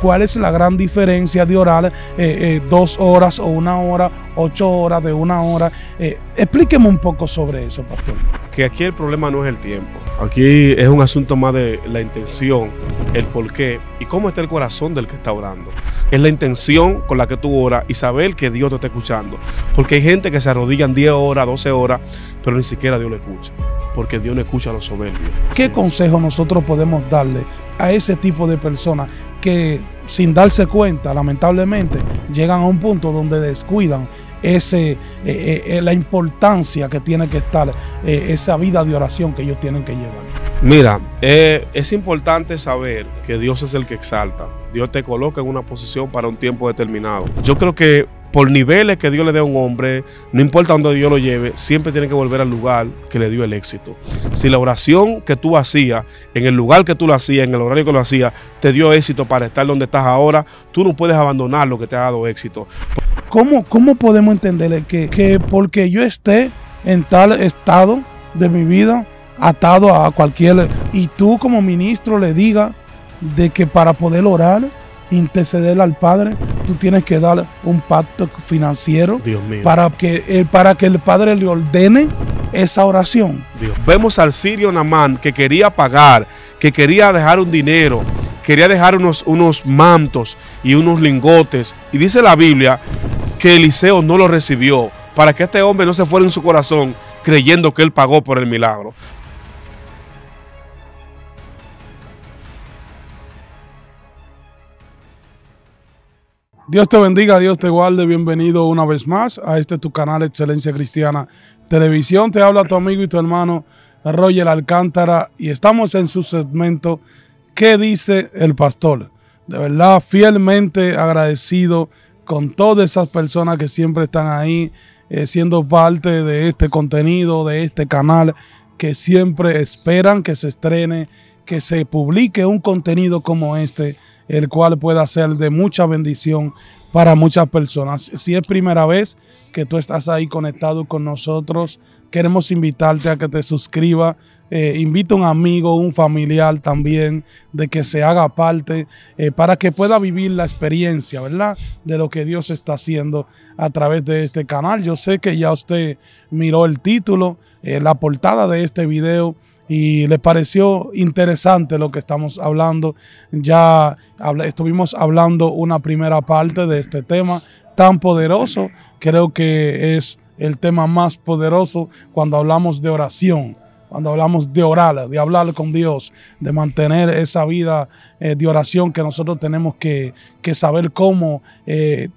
cuál es la gran diferencia de orar eh, eh, dos horas o una hora, ocho horas, de una hora. Eh, explíqueme un poco sobre eso, pastor. Que aquí el problema no es el tiempo, aquí es un asunto más de la intención, el por qué y cómo está el corazón del que está orando. Es la intención con la que tú oras y saber que Dios te está escuchando. Porque hay gente que se arrodillan 10 horas, 12 horas, pero ni siquiera Dios le escucha. Porque Dios no escucha a los soberbios. ¿Qué consejo nosotros podemos darle a ese tipo de personas que sin darse cuenta, lamentablemente, llegan a un punto donde descuidan ese, eh, eh, eh, la importancia que tiene que estar esa vida de oración que ellos tienen que llevar. Mira, es importante saber que Dios es el que exalta. Dios te coloca en una posición para un tiempo determinado. Yo creo que por niveles que Dios le dé a un hombre, no importa dónde Dios lo lleve, siempre tiene que volver al lugar que le dio el éxito. Si la oración que tú hacías, en el lugar que tú lo hacías, en el horario que lo hacías, te dio éxito para estar donde estás ahora, tú no puedes abandonar lo que te ha dado éxito. ¿Cómo, podemos entender que, porque yo esté en tal estado de mi vida, atado a cualquier, y tú como ministro le diga de que para poder orar, interceder al Padre, tú tienes que dar un pacto financiero para que, eh, para que el Padre le ordene esa oración. Vemos al sirio Namán que quería pagar, que quería dejar un dinero, quería dejar unos, unos mantos y unos lingotes. Y dice la Biblia que Eliseo no lo recibió para que este hombre no se fuera en su corazón creyendo que él pagó por el milagro. Dios te bendiga, Dios te guarde. Bienvenido una vez más a este tu canal Excelencia Cristiana Televisión. Te habla tu amigo y tu hermano Roger Alcántara y estamos en su segmento ¿Qué dice el pastor? De verdad, fielmente agradecido con todas esas personas que siempre están ahí eh, siendo parte de este contenido, de este canal, que siempre esperan que se estrene, que se publique un contenido como este el cual pueda ser de mucha bendición para muchas personas. Si es primera vez que tú estás ahí conectado con nosotros, queremos invitarte a que te suscriba. Invito eh, invita a un amigo, un familiar también, de que se haga parte eh, para que pueda vivir la experiencia, ¿verdad? De lo que Dios está haciendo a través de este canal. Yo sé que ya usted miró el título, eh, la portada de este video y le pareció interesante lo que estamos hablando. Ya estuvimos hablando una primera parte de este tema tan poderoso. Creo que es el tema más poderoso cuando hablamos de oración cuando hablamos de orar, de hablar con Dios, de mantener esa vida eh, de oración que nosotros tenemos que, saber cómo eh,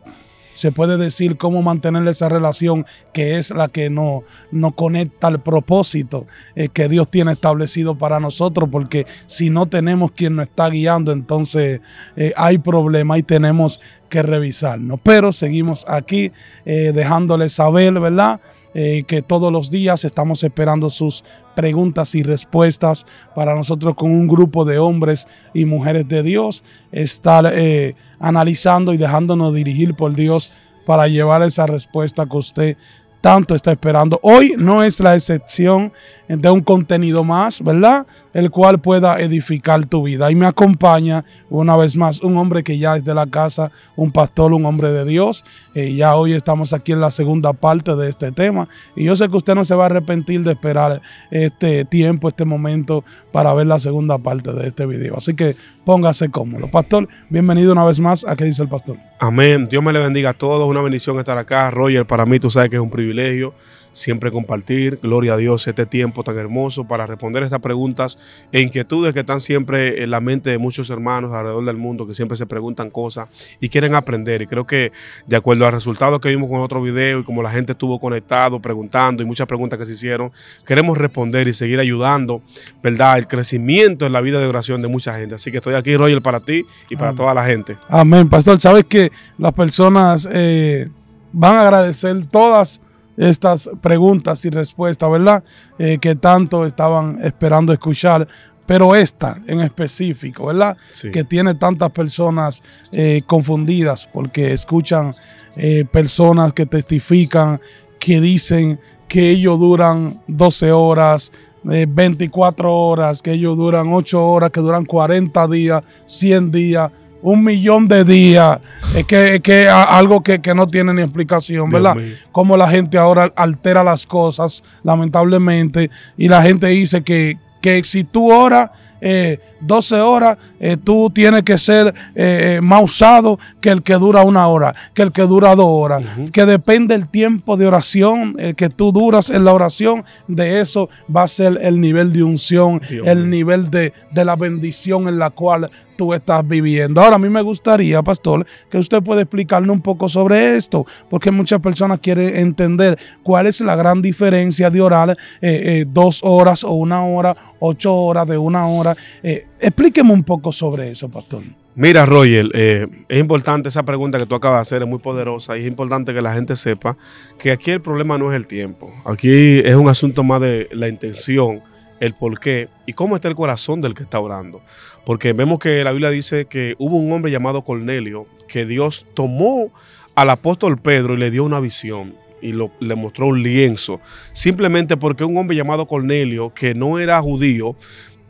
se puede decir cómo mantener esa relación que es la que nos no conecta al propósito eh, que Dios tiene establecido para nosotros, porque si no tenemos quien nos está guiando, entonces eh, hay problema y tenemos que revisarnos. Pero seguimos aquí eh, dejándoles saber, ¿verdad? Eh, que todos los días estamos esperando sus preguntas y respuestas para nosotros con un grupo de hombres y mujeres de Dios, estar eh, analizando y dejándonos dirigir por Dios para llevar esa respuesta que usted tanto está esperando. Hoy no es la excepción de un contenido más, ¿verdad? el cual pueda edificar tu vida. Y me acompaña una vez más un hombre que ya es de la casa, un pastor, un hombre de Dios. Eh, ya hoy estamos aquí en la segunda parte de este tema. Y yo sé que usted no se va a arrepentir de esperar este tiempo, este momento, para ver la segunda parte de este video. Así que póngase cómodo. Pastor, bienvenido una vez más a ¿Qué dice el pastor? Amén. Dios me le bendiga a todos. Una bendición estar acá. Roger, para mí tú sabes que es un privilegio siempre compartir. Gloria a Dios este tiempo tan hermoso para responder estas preguntas e inquietudes que están siempre en la mente de muchos hermanos alrededor del mundo que siempre se preguntan cosas y quieren aprender. Y creo que de acuerdo al resultado que vimos con otro video y como la gente estuvo conectado preguntando y muchas preguntas que se hicieron, queremos responder y seguir ayudando, ¿verdad? El crecimiento en la vida de oración de mucha gente. Así que estoy aquí, Roger, para ti y para toda la gente. Amén, pastor. Sabes que las personas eh, van a agradecer todas estas preguntas y respuestas, ¿verdad? Eh, que tanto estaban esperando escuchar, pero esta en específico, ¿verdad? Que tiene tantas personas eh, confundidas porque escuchan eh, personas que testifican, que dicen que ellos duran 12 horas, 24 horas, que ellos duran 8 horas, que duran 40 días, 100 días un millón de días. Es que, es algo que, no tiene ni explicación, ¿verdad? Como la gente ahora altera las cosas, lamentablemente. Y la gente dice que, que si tú ahora... 12 eh, horas, eh, tú tienes que ser eh, más usado que el que dura una hora, que el que dura dos horas, que depende el tiempo de oración, el que tú duras en la oración, de eso va a ser el nivel de unción, el nivel de, la bendición en la cual tú estás viviendo. Ahora, a mí me gustaría, pastor, que usted pueda explicarle un poco sobre esto, porque muchas personas quieren entender cuál es la gran diferencia de orar dos horas o una hora ocho horas, de una hora. Eh, explíqueme un poco sobre eso, pastor. Mira, Roger, eh, es importante esa pregunta que tú acabas de hacer, es muy poderosa y es importante que la gente sepa que aquí el problema no es el tiempo, aquí es un asunto más de la intención, el por qué y cómo está el corazón del que está orando. Porque vemos que la Biblia dice que hubo un hombre llamado Cornelio que Dios tomó al apóstol Pedro y le dio una visión y le mostró un lienzo, simplemente porque un hombre llamado Cornelio, que no era judío,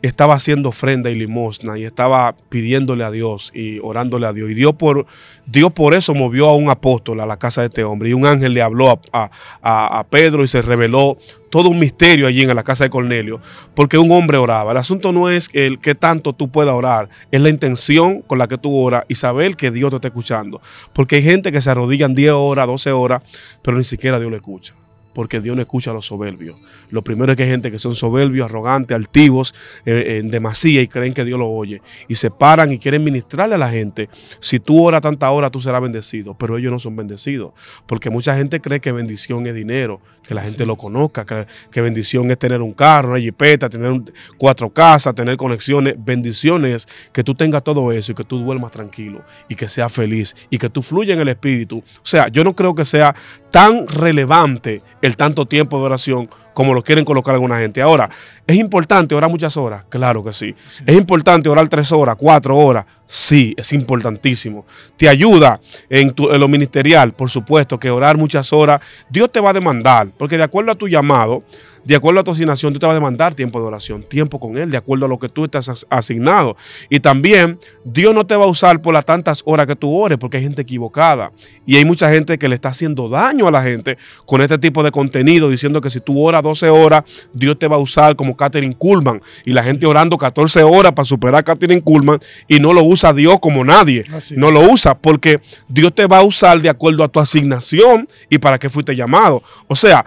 estaba haciendo ofrenda y limosna y estaba pidiéndole a Dios y orándole a Dios. Y Dios por, Dios por eso movió a un apóstol a la casa de este hombre. Y un ángel le habló a, Pedro y se reveló todo un misterio allí en la casa de Cornelio, porque un hombre oraba. El asunto no es el qué tanto tú puedas orar, es la intención con la que tú oras y saber que Dios te está escuchando. Porque hay gente que se arrodillan 10 horas, 12 horas, pero ni siquiera Dios le escucha porque Dios no escucha a los soberbios. Lo primero es que hay gente que son soberbios, arrogantes, altivos, eh, eh, en demasía y creen que Dios lo oye. Y se paran y quieren ministrarle a la gente. Si tú oras tanta hora, tú serás bendecido. Pero ellos no son bendecidos. Porque mucha gente cree que bendición es dinero, que la gente lo conozca, que, bendición es tener un carro, una jipeta, tener cuatro casas, tener conexiones, bendiciones, que tú tengas todo eso y que tú duermas tranquilo y que seas feliz y que tú fluyas en el espíritu. O sea, yo no creo que sea tan relevante el tanto tiempo de oración como lo quieren colocar alguna gente. Ahora, ¿es importante orar muchas horas? Claro que sí. ¿Es importante orar tres horas, cuatro horas? Sí, es importantísimo. ¿Te ayuda en, en lo ministerial? Por supuesto que orar muchas horas, Dios te va a demandar, porque de acuerdo a tu llamado, de acuerdo a tu asignación, tú te va a demandar tiempo de oración, tiempo con Él, de acuerdo a lo que tú estás asignado. Y también Dios no te va a usar por las tantas horas que tú ores, porque hay gente equivocada. Y hay mucha gente que le está haciendo daño a la gente con este tipo de contenido, diciendo que si tú oras 12 horas, Dios te va a usar como Catherine Kuhlman. Y la gente orando 14 horas para superar a Catherine Kuhlman y no lo usa Dios como nadie. No lo usa porque Dios te va a usar de acuerdo a tu asignación y para qué fuiste llamado. O sea,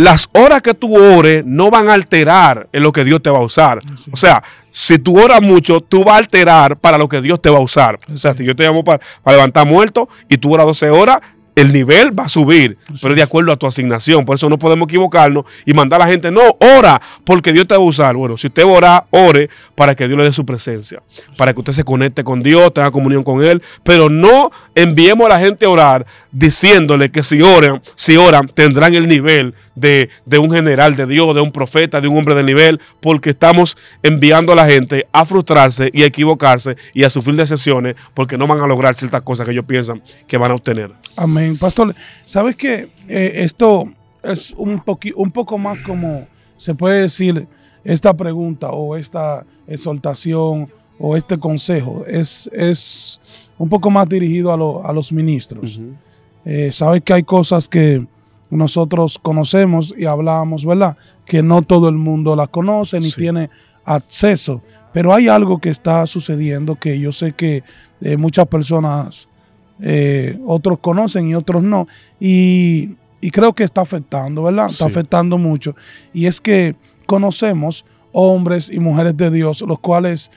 las horas que tú ores no van a alterar en lo que Dios te va a usar. Ah, o sea, si tú oras mucho, tú vas a alterar para lo que Dios te va a usar. O sea, si yo te llamo para, levantar muerto y tú oras 12 horas, el nivel va a subir, pero de acuerdo a tu asignación. Por eso no podemos equivocarnos y mandar a la gente, no, ora, porque Dios te va a usar. Bueno, si usted ora, ore para que Dios le dé su presencia, para que usted se conecte con Dios, tenga comunión con Él, pero no enviemos a la gente a orar diciéndole que si oran, si oran, tendrán el nivel de, un general de Dios, de un profeta, de un hombre de nivel, porque estamos enviando a la gente a frustrarse y a equivocarse y a sufrir decepciones porque no van a lograr ciertas cosas que ellos piensan que van a obtener. Amén. Pastor, ¿sabes que eh, esto es un, un poco más como se puede decir esta pregunta o esta exhortación o este consejo es, es un poco más dirigido a, los ministros. Eh, Sabes que hay cosas que nosotros conocemos y hablamos, ¿verdad? Que no todo el mundo la conoce ni tiene acceso, pero hay algo que está sucediendo que yo sé que eh, muchas personas, eh, otros conocen y otros no, y, creo que está afectando, ¿verdad? Está afectando mucho, y es que conocemos hombres y mujeres de Dios, los cuales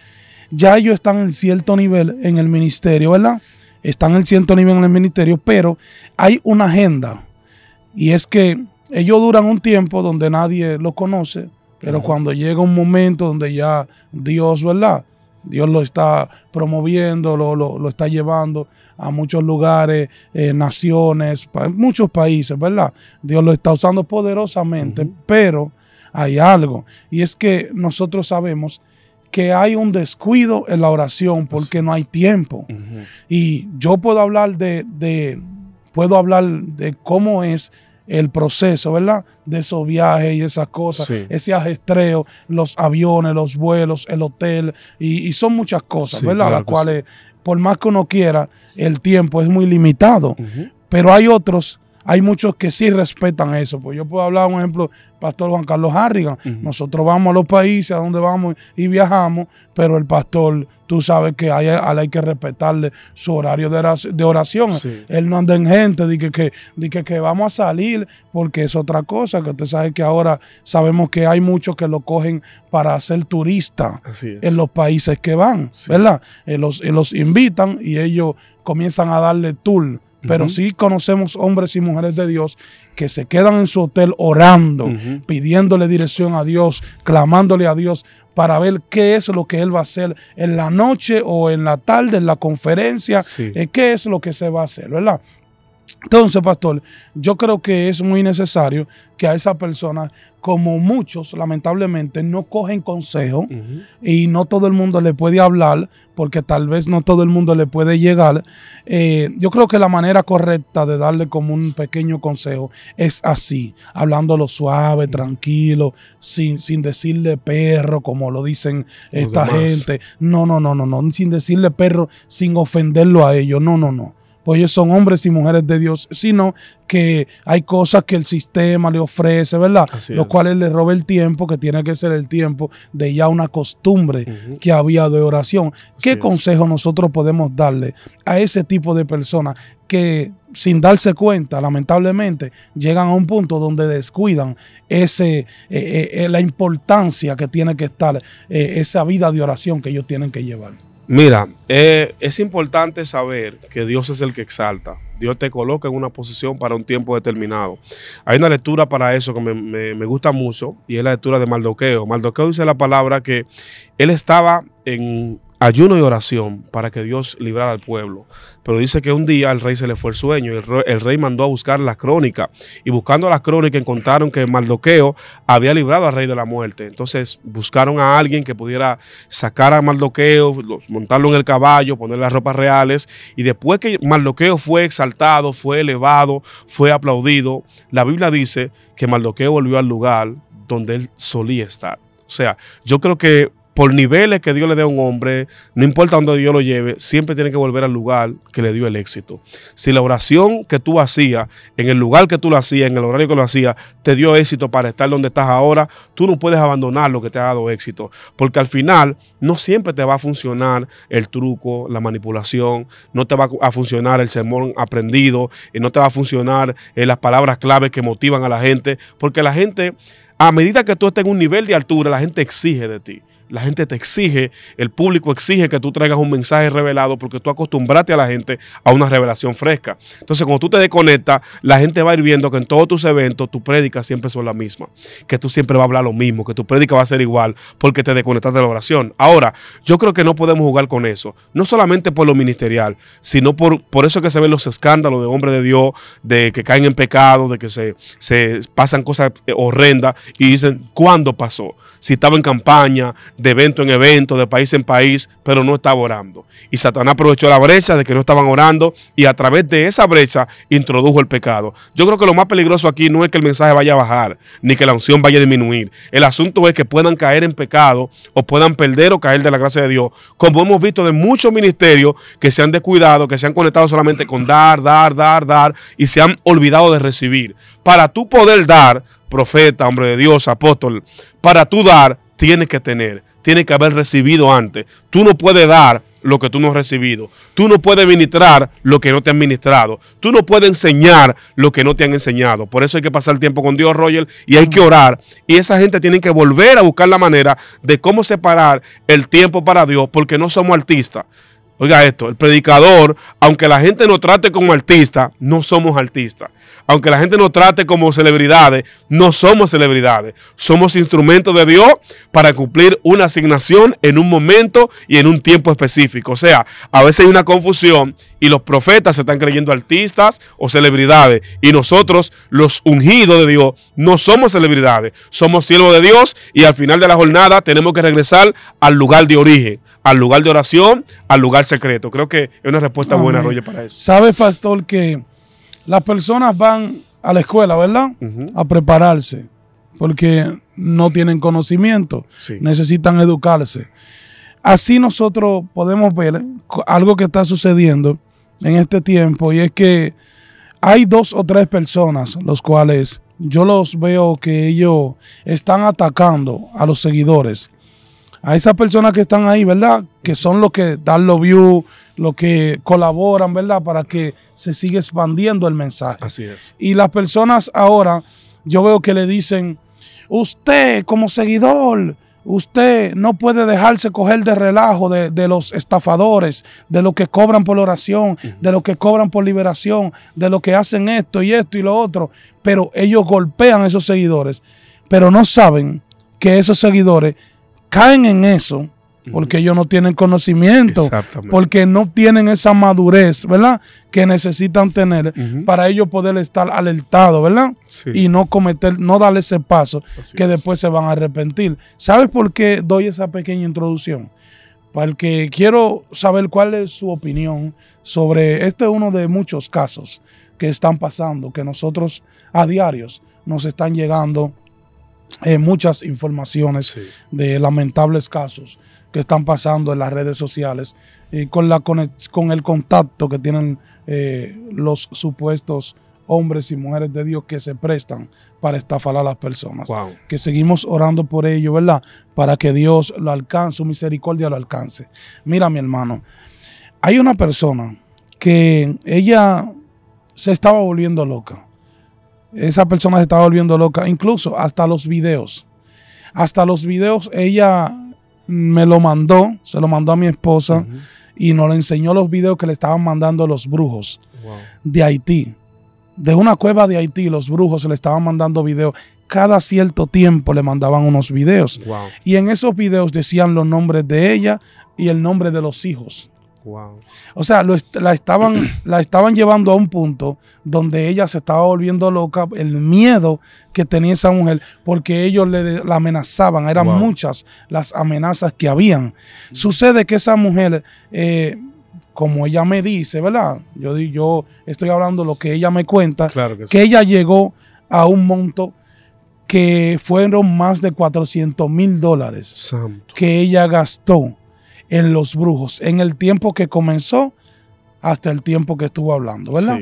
ya ellos están en cierto nivel en el ministerio, ¿verdad? Están en cierto nivel en el ministerio, pero hay una agenda y es que ellos duran un tiempo donde nadie los conoce, pero cuando llega un momento donde ya Dios, ¿verdad? Dios lo está promoviendo, lo, lo, está llevando a muchos lugares, eh, naciones, muchos países, ¿verdad? Dios lo está usando poderosamente, pero hay algo. Y es que nosotros sabemos que hay un descuido en la oración porque no hay tiempo. Y yo puedo hablar de, puedo hablar de cómo es el proceso, ¿verdad? De esos viajes y esas cosas, ese ajestreo, los aviones, los vuelos, el hotel, y, son muchas cosas, ¿verdad? Las cuales, por más que uno quiera, el tiempo es muy limitado. Pero hay otros hay muchos que sí respetan eso. Pues yo puedo hablar, un ejemplo, pastor Juan Carlos Harrigan. Nosotros vamos a los países a donde vamos y viajamos, pero el pastor, tú sabes que hay, hay que respetarle su horario de oración. Él no anda en gente, dice que, que, vamos a salir, porque es otra cosa, que usted sabe que ahora sabemos que hay muchos que lo cogen para ser turista en los países que van, ¿verdad? Eh, los, eh, los invitan y ellos comienzan a darle tour pero sí conocemos hombres y mujeres de Dios que se quedan en su hotel orando, pidiéndole dirección a Dios, clamándole a Dios para ver qué es lo que Él va a hacer en la noche o en la tarde, en la conferencia, eh, qué es lo que se va a hacer, ¿verdad? Entonces, pastor, yo creo que es muy necesario que a esa persona como muchos lamentablemente no cogen consejo y no todo el mundo le puede hablar porque tal vez no todo el mundo le puede llegar, eh, yo creo que la manera correcta de darle como un pequeño consejo es así, hablándolo suave, tranquilo, sin, decirle perro, como lo dicen esta gente. No, no, no, no, no, sin decirle perro, sin ofenderlo a ellos. No, no, no pues ellos son hombres y mujeres de Dios, sino que hay cosas que el sistema le ofrece, ¿verdad? Los cuales le roba el tiempo, que tiene que ser el tiempo de ya una costumbre que había de oración. ¿Qué consejo nosotros podemos darle a ese tipo de personas que sin darse cuenta, lamentablemente, llegan a un punto donde descuidan ese, eh, eh, eh, la importancia que tiene que estar esa vida de oración que ellos tienen que llevar? Mira, eh, es importante saber que Dios es el que exalta. Dios te coloca en una posición para un tiempo determinado. Hay una lectura para eso que me, me gusta mucho y es la lectura de Maldoqueo. Maldoqueo dice la palabra que él estaba en, ayuno y oración para que Dios librara al pueblo. Pero dice que un día al rey se le fue el sueño y el rey, mandó a buscar la crónica. Y buscando la crónica encontraron que Maldoqueo había librado al rey de la muerte. Entonces buscaron a alguien que pudiera sacar a Maldoqueo, montarlo en el caballo, poner las ropas reales. Y después que Maldoqueo fue exaltado, fue elevado, fue aplaudido, la Biblia dice que Maldoqueo volvió al lugar donde él solía estar. O sea, yo creo que por niveles que Dios le dé a un hombre, no importa dónde Dios lo lleve, siempre tiene que volver al lugar que le dio el éxito. Si la oración que tú hacías, en el lugar que tú lo hacías, en el horario que lo hacías, te dio éxito para estar donde estás ahora, tú no puedes abandonar lo que te ha dado éxito, porque al final no siempre te va a funcionar el truco, la manipulación, no te va a funcionar el sermón aprendido, y no te va a funcionar eh, las palabras claves que motivan a la gente, porque la gente, a medida que tú estés en un nivel de altura, la gente exige de ti. La gente te exige, el público exige que tú traigas un mensaje revelado porque tú acostumbraste a la gente a una revelación fresca. Entonces, cuando tú te desconectas, la gente va a ir viendo que en todos tus eventos tu prédica siempre son la misma, que tú siempre vas a hablar lo mismo, que tu prédica va a ser igual porque te desconectaste de la oración. Ahora, yo creo que no podemos jugar con eso, no solamente por lo ministerial, sino por, eso que se ven los escándalos de hombres de Dios, de que caen en pecado, de que se, se pasan cosas eh, horrendas y dicen, ¿cuándo pasó? Si estaba en campaña, de evento en evento, de país en país, pero no estaba orando. Y Satanás aprovechó la brecha de que no estaban orando y a través de esa brecha introdujo el pecado. Yo creo que lo más peligroso aquí no es que el mensaje vaya a bajar, ni que la unción vaya a disminuir. El asunto es que puedan caer en pecado o puedan perder o caer de la gracia de Dios, como hemos visto de muchos ministerios que se han descuidado, que se han conectado solamente con dar, dar, dar, dar y se han olvidado de recibir. Para tú poder dar, profeta, hombre de Dios, apóstol, para tú dar, tiene que tener, tiene que haber recibido antes. Tú no puedes dar lo que tú no has recibido. Tú no puedes ministrar lo que no te han ministrado. Tú no puedes enseñar lo que no te han enseñado. Por eso hay que pasar tiempo con Dios, Roger, y hay que orar. Y esa gente tiene que volver a buscar la manera de cómo separar el tiempo para Dios, porque no somos artistas. Oiga esto, el predicador, aunque la gente nos trate como artista, no somos artistas aunque la gente nos trate como celebridades, no somos celebridades. Somos instrumentos de Dios para cumplir una asignación en un momento y en un tiempo específico. O sea, a veces hay una confusión y los profetas se están creyendo artistas o celebridades. Y nosotros, los ungidos de Dios, no somos celebridades. Somos siervos de Dios y al final de la jornada tenemos que regresar al lugar de origen, al lugar de oración, al lugar secreto. Creo que es una respuesta buena, Roger, para eso. ¿Sabes, pastor, que las personas van a la escuela, ¿verdad? A prepararse, porque no tienen conocimiento, necesitan educarse. Así nosotros podemos ver algo que está sucediendo en este tiempo y es que hay dos o tres personas los cuales yo los veo que ellos están atacando a los seguidores a esas personas que están ahí, ¿verdad? Que son los que dan los views, los que colaboran, ¿verdad? Para que se siga expandiendo el mensaje. Así es. Y las personas ahora, yo veo que le dicen, usted como seguidor, usted no puede dejarse coger de relajo de, los estafadores, de los que cobran por oración, de los que cobran por liberación, de los que hacen esto y esto y lo otro. Pero ellos golpean a esos seguidores, pero no saben que esos seguidores caen en eso porque ellos no tienen conocimiento, porque no tienen esa madurez, ¿verdad? Que necesitan tener para ellos poder estar alertados, ¿verdad? Y no cometer, no darle ese paso que después se van a arrepentir. ¿Sabes por qué doy esa pequeña introducción? Porque quiero saber cuál es su opinión sobre este uno de muchos casos que están pasando, que nosotros a diarios nos están llegando eh, muchas informaciones de lamentables casos que están pasando en las redes sociales y con, la, con el contacto que tienen eh, los supuestos hombres y mujeres de Dios que se prestan para estafar a las personas. Que seguimos orando por ello, ¿verdad? Para que Dios lo alcance, su misericordia lo alcance. Mira, mi hermano, hay una persona que ella se estaba volviendo loca. Esa persona se estaba volviendo loca. Incluso hasta los videos. Hasta los videos ella me lo mandó, se lo mandó a mi esposa y nos le enseñó los videos que le estaban mandando los brujos de Haití. De una cueva de Haití los brujos le estaban mandando videos. Cada cierto tiempo le mandaban unos videos. Y en esos videos decían los nombres de ella y el nombre de los hijos. O sea, la, estaban, la estaban llevando a un punto donde ella se estaba volviendo loca, el miedo que tenía esa mujer, porque ellos la amenazaban, eran muchas las amenazas que habían. Sucede que esa mujer, eh, como ella me dice, ¿verdad? Yo, yo estoy hablando lo que ella me cuenta, claro que, ella llegó a un monto que fueron más de 400 mil dólares que ella gastó en los brujos, en el tiempo que comenzó hasta el tiempo que estuvo hablando, ¿verdad?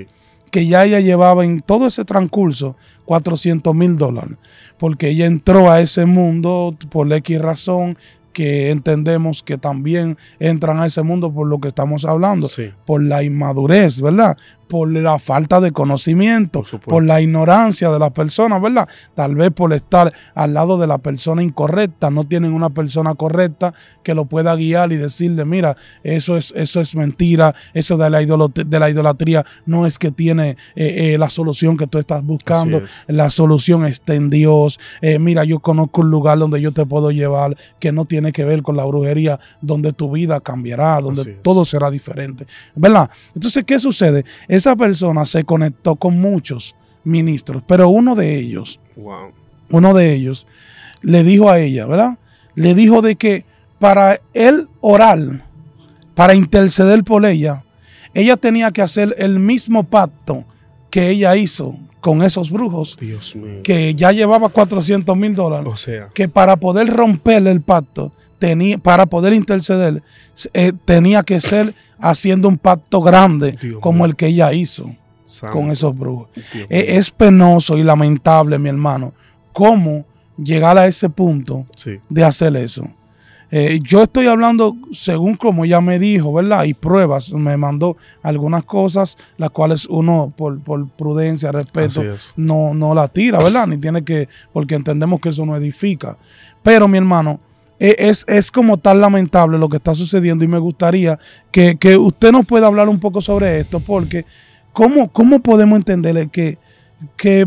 Que ya ella llevaba en todo ese transcurso 400 mil dólares, porque ella entró a ese mundo por la X razón, que entendemos que también entran a ese mundo por lo que estamos hablando, por la inmadurez, ¿verdad? por la falta de conocimiento, por, la ignorancia de las personas, ¿verdad? Tal vez por estar al lado de la persona incorrecta, no tienen una persona correcta que lo pueda guiar y decirle, mira, eso es, eso es mentira, eso de la, idolatría, de la idolatría no es que tiene eh, eh, la solución que tú estás buscando, la solución está en Dios, eh, mira, yo conozco un lugar donde yo te puedo llevar que no tiene que ver con la brujería, donde tu vida cambiará, donde todo será diferente, ¿verdad? Entonces, ¿qué sucede? Esa persona se conectó con muchos ministros, pero uno de ellos, uno de ellos, le dijo a ella, ¿verdad? Le dijo de que para él orar, para interceder por ella, ella tenía que hacer el mismo pacto que ella hizo con esos brujos, Dios que ya llevaba 400 mil dólares, o sea. que para poder romper el pacto, para poder interceder, eh, tenía que ser haciendo un pacto grande como el que ella hizo con esos brujos. Eh, es, penoso y lamentable, mi hermano, cómo llegar a ese punto de hacer eso. Eh, yo estoy hablando según como ella me dijo, ¿verdad? Y pruebas, me mandó algunas cosas, las cuales uno por, prudencia, respeto, no, no la tira, ¿verdad? Ni tiene que, porque entendemos que eso no edifica. Pero mi hermano, e, es, como tan lamentable lo que está sucediendo y me gustaría que, usted nos pueda hablar un poco sobre esto, porque ¿cómo, podemos entenderle que,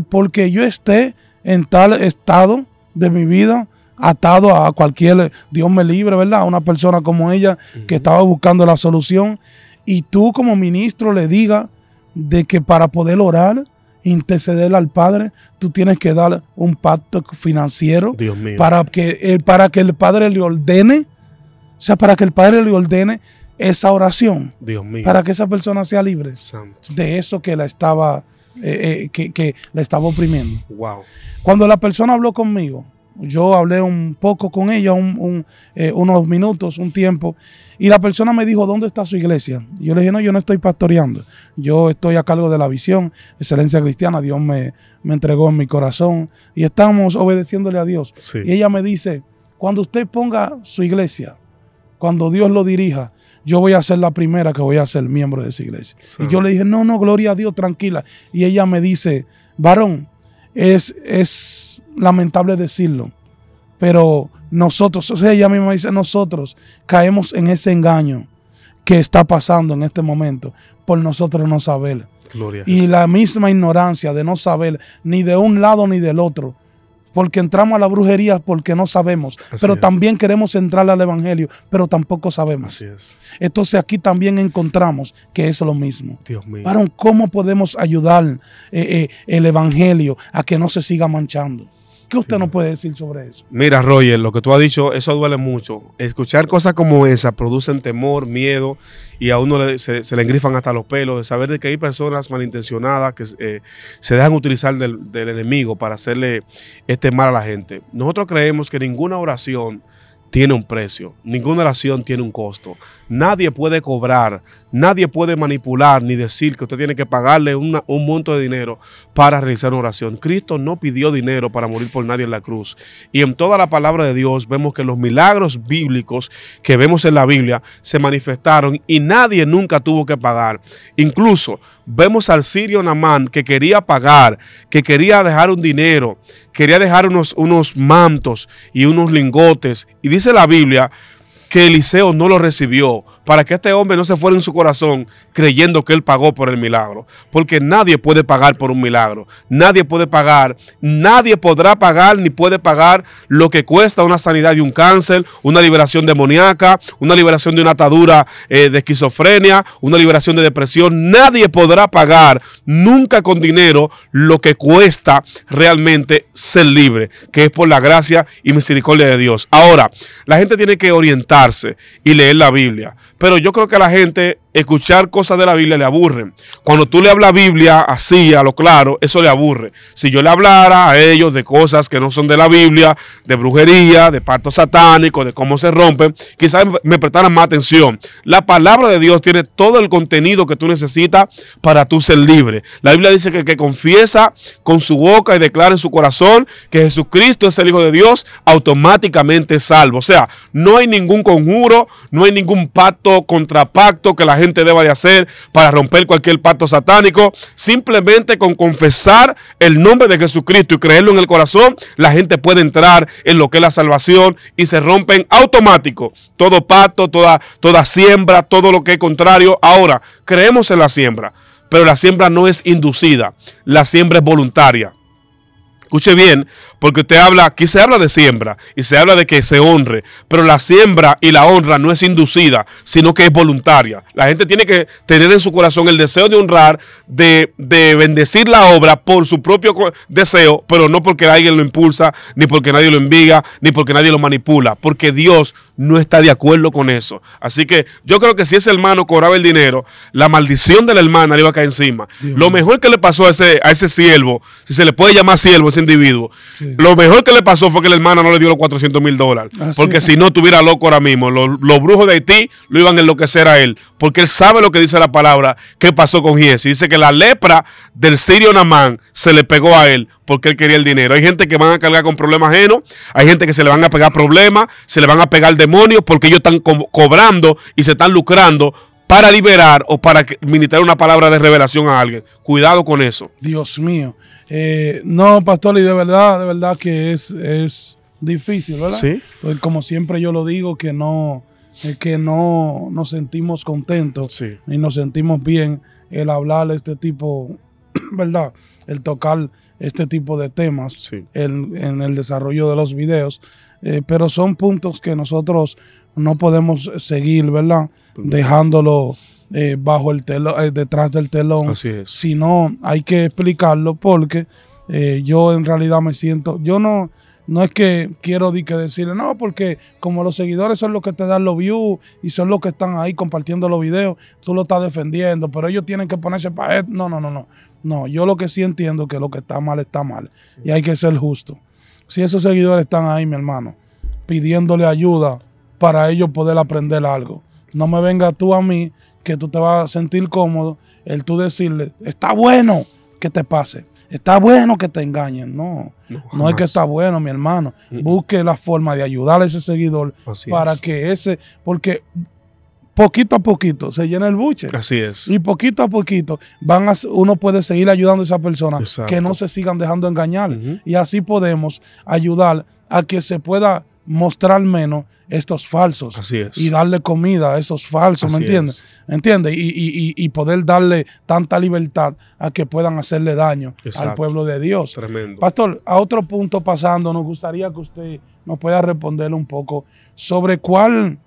porque yo esté en tal estado de mi vida, atado a cualquier, Dios me libre, ¿verdad? A una persona como ella que estaba buscando la solución y tú como ministro le diga de que para poder orar interceder al Padre, tú tienes que dar un pacto financiero Para, que, eh, para que el Padre le ordene, o sea, para que el Padre le ordene esa oración, para que esa persona sea libre de eso que la estaba, eh, eh, que, que la estaba oprimiendo. Wow. Cuando la persona habló conmigo, yo hablé un poco con ella, eh, unos minutos, un tiempo, y la persona me dijo, ¿dónde está su iglesia? yo le dije, no, yo no estoy pastoreando, yo estoy a cargo de la visión, excelencia cristiana, Dios me, me entregó en mi corazón, y estamos obedeciéndole a Dios. Y ella me dice, cuando usted ponga su iglesia, cuando Dios lo dirija, yo voy a ser la primera que voy a ser miembro de esa iglesia. Y yo le dije, no, no, gloria a Dios, tranquila. Y ella me dice, varón, es, es lamentable decirlo, pero nosotros, sea, ella misma dice, nosotros caemos en ese engaño que está pasando en este momento por nosotros no saber. Gloria. Y la misma ignorancia de no saber ni de un lado ni del otro. Porque entramos a la brujería porque no sabemos, pero también queremos entrar al Evangelio, pero tampoco sabemos. Así es. Entonces aquí también encontramos que es lo mismo. Dios ¿cómo podemos ayudar eh, eh, el Evangelio a que no se siga manchando? ¿Qué usted nos puede decir sobre eso? Mira, Roger, lo que tú has dicho, eso duele mucho. Escuchar cosas como esa producen temor, miedo y a uno se, le engrifan hasta los pelos. De saber de que hay personas malintencionadas que eh, se dejan utilizar del, del enemigo para hacerle este mal a la gente. Nosotros creemos que ninguna oración tiene un precio, ninguna oración tiene un costo. Nadie puede cobrar Nadie puede manipular ni decir que usted tiene que pagarle un monto de dinero para realizar una oración. Cristo no pidió dinero para morir por nadie en la cruz. Y en toda la palabra de Dios vemos que los milagros bíblicos que vemos en la Biblia se manifestaron y nadie nunca tuvo que pagar. Incluso vemos al sirio Namán que quería pagar, que quería dejar un dinero, quería dejar unos, unos mantos y unos lingotes. Y dice la Biblia que Eliseo no lo recibió para que este hombre no se fuera en su corazón creyendo que él pagó por el milagro. Porque nadie puede pagar por un milagro. Nadie puede pagar, nadie podrá pagar ni puede pagar lo que cuesta una sanidad y un cáncer, una liberación demoníaca, una liberación de una atadura eh, de esquizofrenia, una liberación de depresión. Nadie podrá pagar nunca con dinero lo que cuesta realmente ser libre, que es por la gracia y misericordia de Dios. Ahora, la gente tiene que orientarse y leer la Biblia pero yo creo que la gente escuchar cosas de la Biblia le aburren. Cuando tú le hablas Biblia así, a lo claro, eso le aburre. Si yo le hablara a ellos de cosas que no son de la Biblia, de brujería, de pacto satánico, de cómo se rompen, quizás me prestaran más atención. La palabra de Dios tiene todo el contenido que tú necesitas para tú ser libre. La Biblia dice que el que confiesa con su boca y declara en su corazón que Jesucristo es el Hijo de Dios, automáticamente es salvo. O sea, no hay ningún conjuro, no hay ningún pacto, contra pacto que la gente deba de hacer para romper cualquier pacto satánico. Simplemente con confesar el nombre de Jesucristo y creerlo en el corazón, la gente puede entrar en lo que es la salvación y se rompen automático todo pacto, toda, toda siembra, todo lo que es contrario. Ahora, creemos en la siembra, pero la siembra no es inducida, la siembra es voluntaria. Escuche bien, porque usted habla, aquí se habla de siembra y se habla de que se honre, pero la siembra y la honra no es inducida, sino que es voluntaria. La gente tiene que tener en su corazón el deseo de honrar, de, de bendecir la obra por su propio deseo, pero no porque alguien lo impulsa, ni porque nadie lo enviga, ni porque nadie lo manipula, porque Dios no está de acuerdo con eso. Así que yo creo que si ese hermano cobraba el dinero, la maldición de la hermana le iba a caer encima. lo mejor que le pasó a ese, a ese siervo, si se le puede llamar siervo, individuo, lo mejor que le pasó fue que la hermana no le dio los 400 mil dólares. Ah, porque si no, estuviera loco ahora mismo. Los, brujos de Haití lo iban a enloquecer a él. Porque él sabe lo que dice la palabra, que pasó con y Dice que la lepra del sirio Namán se le pegó a él porque él quería el dinero. Hay gente que van a cargar con problemas ajenos, hay gente que se le van a pegar problemas, se le van a pegar demonios porque ellos están cobrando y se están lucrando para liberar o para ministrar una palabra de revelación a alguien. Cuidado con eso. Dios mío. Eh, no, Pastor, y de verdad, de verdad que es, difícil, ¿verdad? Sí. Pues como siempre yo lo digo, que no, eh, que no nos sentimos contentos y nos sentimos bien el hablar este tipo, ¿verdad? El tocar este tipo de temas en, el desarrollo de los videos, eh, pero son puntos que nosotros no podemos seguir, ¿verdad? dejándolo eh, bajo el telón, eh, detrás del telón, Si no hay que explicarlo porque eh, yo en realidad me siento, yo no, no es que quiero que decirle, no, porque como los seguidores son los que te dan los views y son los que están ahí compartiendo los videos, tú lo estás defendiendo, pero ellos tienen que ponerse para esto. No, no, no, no. No, yo lo que sí entiendo es que lo que está mal está mal y hay que ser justo. Si esos seguidores están ahí, mi hermano, pidiéndole ayuda para ellos poder aprender algo, no me venga tú a mí que tú te vas a sentir cómodo el tú decirle, está bueno que te pase, está bueno que te engañen. No, no, es que está bueno, mi hermano. Busque la forma de ayudar a ese seguidor para que ese, porque poquito a poquito se llena el buche. Así es. Y poquito a poquito van a, uno puede seguir ayudando a esa persona que no se sigan dejando engañar. Y así podemos ayudar a que se pueda mostrar menos estos falsos. Y darle comida a esos falsos, ¿me entiendes? ¿Entiendes? Y, y, y, poder darle tanta libertad a que puedan hacerle daño al pueblo de Dios. Pastor, a otro punto pasando, nos gustaría que usted nos pueda responder un poco sobre cuál,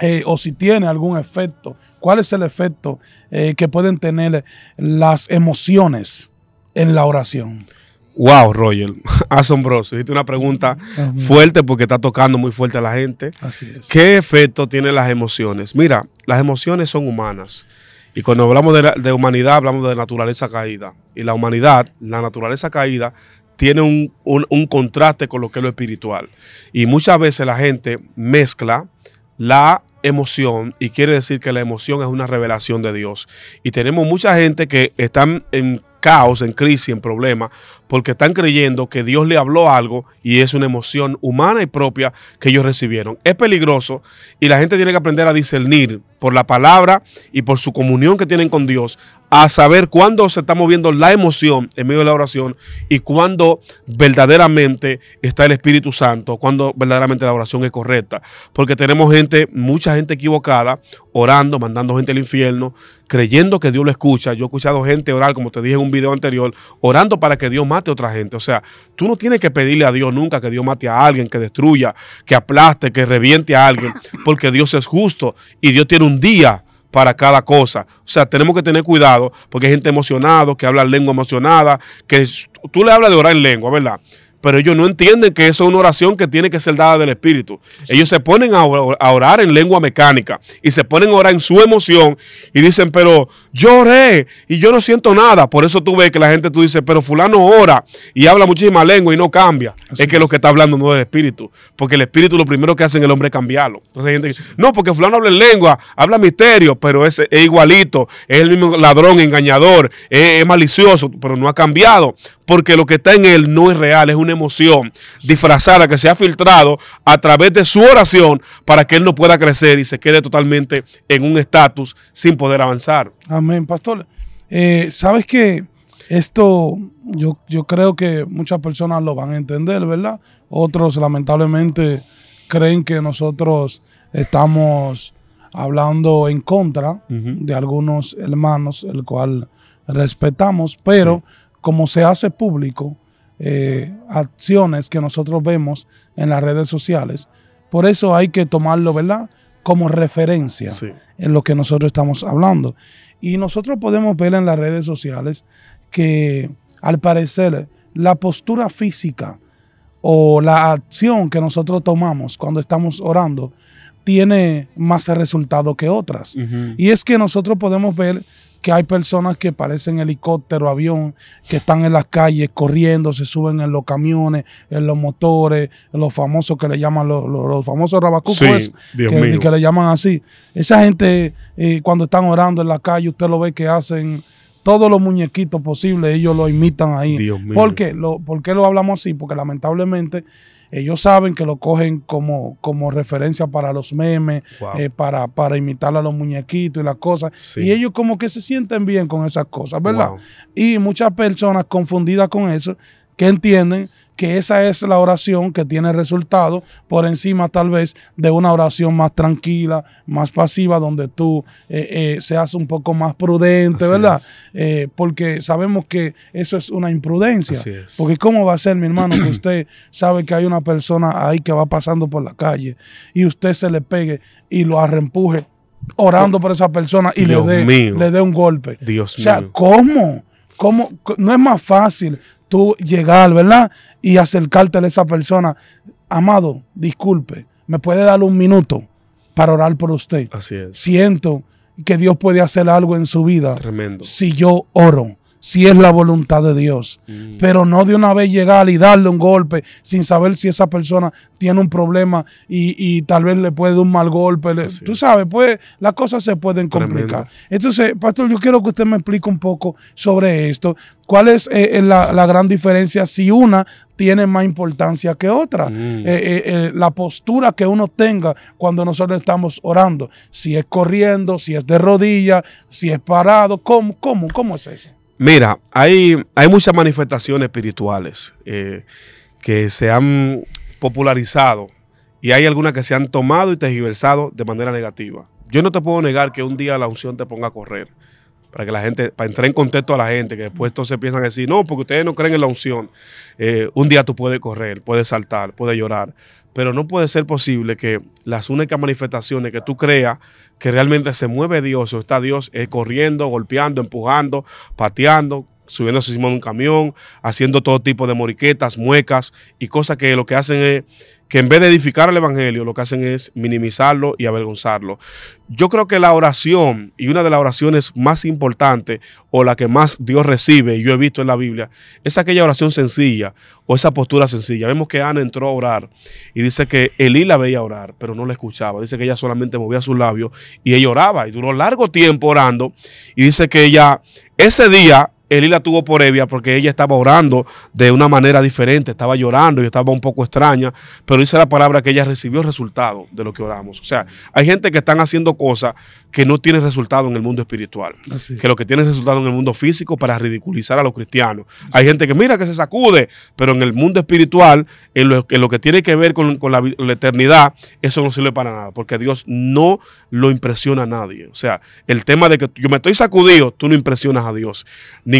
eh, o si tiene algún efecto, cuál es el efecto eh, que pueden tener las emociones en la oración. Wow, Roger, asombroso. Hiciste una pregunta fuerte porque está tocando muy fuerte a la gente. Así es. ¿Qué efecto tienen las emociones? Mira, las emociones son humanas. Y cuando hablamos de, humanidad, hablamos de naturaleza caída. Y la humanidad, la naturaleza caída, tiene un, contraste con lo que es lo espiritual. Y muchas veces la gente mezcla la emoción y quiere decir que la emoción es una revelación de Dios. Y tenemos mucha gente que están en caos, en crisis, en problemas, porque están creyendo que Dios le habló algo y es una emoción humana y propia que ellos recibieron. Es peligroso y la gente tiene que aprender a discernir por la palabra y por su comunión que tienen con Dios a saber cuándo se está moviendo la emoción en medio de la oración y cuándo verdaderamente está el Espíritu Santo, cuándo verdaderamente la oración es correcta. Porque tenemos gente, mucha gente equivocada, orando, mandando gente al infierno, creyendo que Dios lo escucha. Yo he escuchado gente orar, como te dije en un video anterior, orando para que Dios mate a otra gente. O sea, tú no tienes que pedirle a Dios nunca que Dios mate a alguien, que destruya, que aplaste, que reviente a alguien, porque Dios es justo y Dios tiene un día para cada cosa. O sea, tenemos que tener cuidado porque hay gente emocionada, que habla lengua emocionada, que tú le hablas de orar en lengua, ¿verdad? pero ellos no entienden que eso es una oración que tiene que ser dada del Espíritu. Ellos se ponen a orar en lengua mecánica y se ponen a orar en su emoción y dicen, pero yo oré y yo no siento nada. Por eso tú ves que la gente tú dices, pero fulano ora y habla muchísima lengua y no cambia. es que lo que está hablando no es del Espíritu, porque el Espíritu lo primero que hace en el hombre es cambiarlo. Entonces hay gente dice, no, porque fulano habla en lengua, habla misterio, pero es, igualito, es el mismo ladrón, engañador, es, es malicioso, pero no ha cambiado, porque lo que está en él no es real, es una emoción disfrazada que se ha filtrado a través de su oración para que él no pueda crecer y se quede totalmente en un estatus sin poder avanzar. Amén, pastor. Eh, Sabes que esto yo, yo creo que muchas personas lo van a entender, ¿verdad? Otros lamentablemente creen que nosotros estamos hablando en contra de algunos hermanos, el cual respetamos, pero como se hace público, eh, acciones que nosotros vemos en las redes sociales. Por eso hay que tomarlo, ¿verdad? Como referencia en lo que nosotros estamos hablando. Y nosotros podemos ver en las redes sociales que al parecer la postura física o la acción que nosotros tomamos cuando estamos orando tiene más resultado que otras. Y es que nosotros podemos ver que hay personas que parecen helicóptero, avión, que están en las calles corriendo, se suben en los camiones, en los motores, en los famosos que le llaman los, famosos rabacucos, pues, que, le llaman así. Esa gente eh, cuando están orando en la calle, usted lo ve que hacen todos los muñequitos posibles, ellos lo imitan ahí. ¿Por qué? ¿Por qué lo hablamos así? Porque lamentablemente ellos saben que lo cogen como, como referencia para los memes, eh, para, imitar a los muñequitos y las cosas. Y ellos como que se sienten bien con esas cosas, ¿verdad? Y muchas personas confundidas con eso, que entienden que esa es la oración que tiene resultado por encima tal vez de una oración más tranquila, más pasiva, donde tú eh, eh, seas un poco más prudente, ¿verdad? Eh, porque sabemos que eso es una imprudencia. Porque ¿cómo va a ser, mi hermano, que usted sabe que hay una persona ahí que va pasando por la calle y usted se le pegue y lo arrempuje orando por esa persona y le dé le dé un golpe. Dios mío. O sea, ¿cómo? ¿Cómo? No es más fácil tú llegar, ¿verdad? y acercarte a esa persona. Amado, disculpe, ¿me puede dar un minuto para orar por usted? Así es. Siento que Dios puede hacer algo en su vida. Tremendo. Si yo oro si es la voluntad de Dios. Mm. Pero no de una vez llegar y darle un golpe sin saber si esa persona tiene un problema y, tal vez le puede dar un mal golpe. tú sabes, pues las cosas se pueden complicar. Entonces, pastor, yo quiero que usted me explique un poco sobre esto. ¿Cuál es eh, eh, la, gran diferencia si una tiene más importancia que otra? Mm. Eh, la postura que uno tenga cuando nosotros estamos orando. Si es corriendo, si es de rodillas, si es parado. ¿Cómo, cómo, cómo es eso? Mira, hay, hay muchas manifestaciones espirituales eh, que se han popularizado y hay algunas que se han tomado y tergiversado de manera negativa. Yo no te puedo negar que un día la unción te ponga a correr para que la gente, para entrar en contexto a la gente, que después entonces piensan decir, no, porque ustedes no creen en la unción. Eh, un día tú puedes correr, puedes saltar, puedes llorar, pero no puede ser posible que las únicas manifestaciones que tú creas que realmente se mueve Dios o está Dios eh, corriendo, golpeando, empujando, pateando, subiéndose encima de un camión, haciendo todo tipo de moriquetas, muecas y cosas que lo que hacen es que en vez de edificar el Evangelio, lo que hacen es minimizarlo y avergonzarlo. Yo creo que la oración, y una de las oraciones más importantes, o la que más Dios recibe, yo he visto en la Biblia, es aquella oración sencilla, o esa postura sencilla. Vemos que Ana entró a orar, y dice que Elí la veía orar, pero no la escuchaba. Dice que ella solamente movía sus labios, y ella oraba, y duró largo tiempo orando, y dice que ella, ese día, Eli la tuvo por Evia porque ella estaba orando de una manera diferente, estaba llorando y estaba un poco extraña, pero dice la palabra que ella recibió el resultado de lo que oramos. O sea, hay gente que están haciendo cosas que no tienen resultado en el mundo espiritual, que lo que tiene resultado en el mundo físico para ridiculizar a los cristianos. Hay gente que mira que se sacude, pero en el mundo espiritual, en lo, que tiene que ver con, la, la eternidad, eso no sirve para nada, porque Dios no lo impresiona a nadie. O sea, el tema de que yo me estoy sacudido, tú no impresionas a Dios.